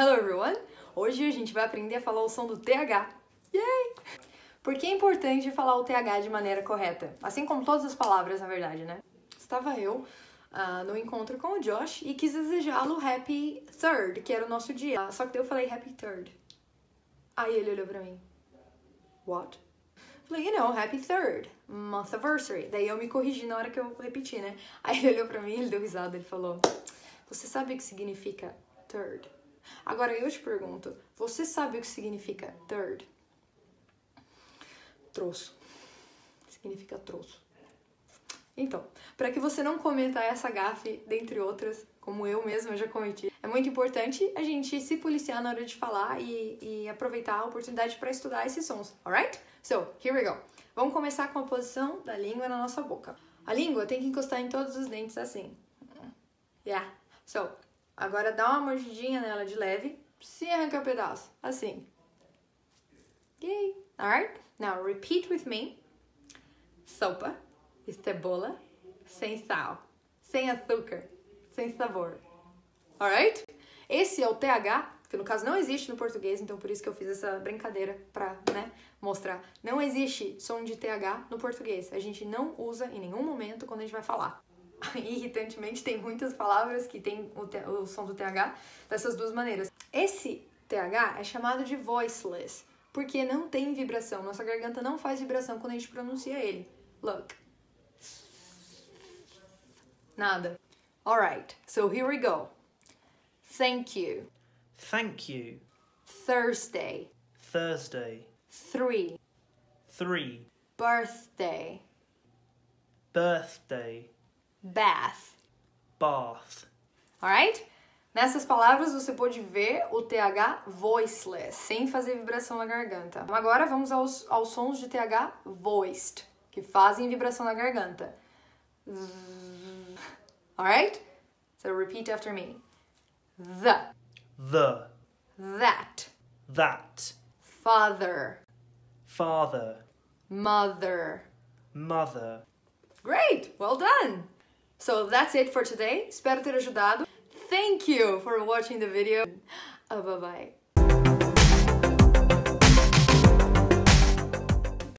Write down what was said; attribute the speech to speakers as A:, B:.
A: Hello everyone! Hoje a gente vai aprender a falar o som do TH. Yay! Por que é importante falar o TH de maneira correta? Assim como todas as palavras, na verdade, né? Estava eu uh, no encontro com o Josh e quis desejá-lo Happy Third, que era o nosso dia. Ah, só que daí eu falei Happy Third. Aí ele olhou pra mim. What? Falei, you know, happy third, month anniversary. Daí eu me corrigi na hora que eu repeti, né? Aí ele olhou pra mim, ele deu risada, ele falou: Você sabe o que significa third? Agora eu te pergunto, você sabe o que significa third? Troço. Significa troço. Então, para que você não cometa essa gafe, dentre outras, como eu mesma já cometi, é muito importante a gente se policiar na hora de falar e, e aproveitar a oportunidade para estudar esses sons, alright? So, here we go. Vamos começar com a posição da língua na nossa boca. A língua tem que encostar em todos os dentes assim. Yeah. So, Agora dá uma mordidinha nela de leve, se arranca o um pedaço, assim. Yay! Alright? Now repeat with me. Sopa, cebola, sem sal, sem açúcar, sem sabor. Alright? Esse é o TH, que no caso não existe no português, então por isso que eu fiz essa brincadeira pra, né, mostrar. Não existe som de TH no português. A gente não usa em nenhum momento quando a gente vai falar. irritantemente, tem muitas palavras que tem o, o som do TH dessas duas maneiras. Esse TH é chamado de voiceless, porque não tem vibração. Nossa garganta não faz vibração quando a gente pronuncia ele. Look. Nada. Alright, so here we go. Thank you. Thank you. Thursday. Thursday. Three. Three. Birthday. Birthday. Bath. Bath. Alright? Nessas palavras você pode ver o TH voiceless, sem fazer vibração na garganta. Agora vamos aos, aos sons de TH voiced, que fazem vibração na garganta. Alright? So repeat after me. The. The. That. That. Father. Father. Mother. Mother. Great! Well done! So that's it for today. Espero ter ajudado. Thank you for watching the video. bye bye.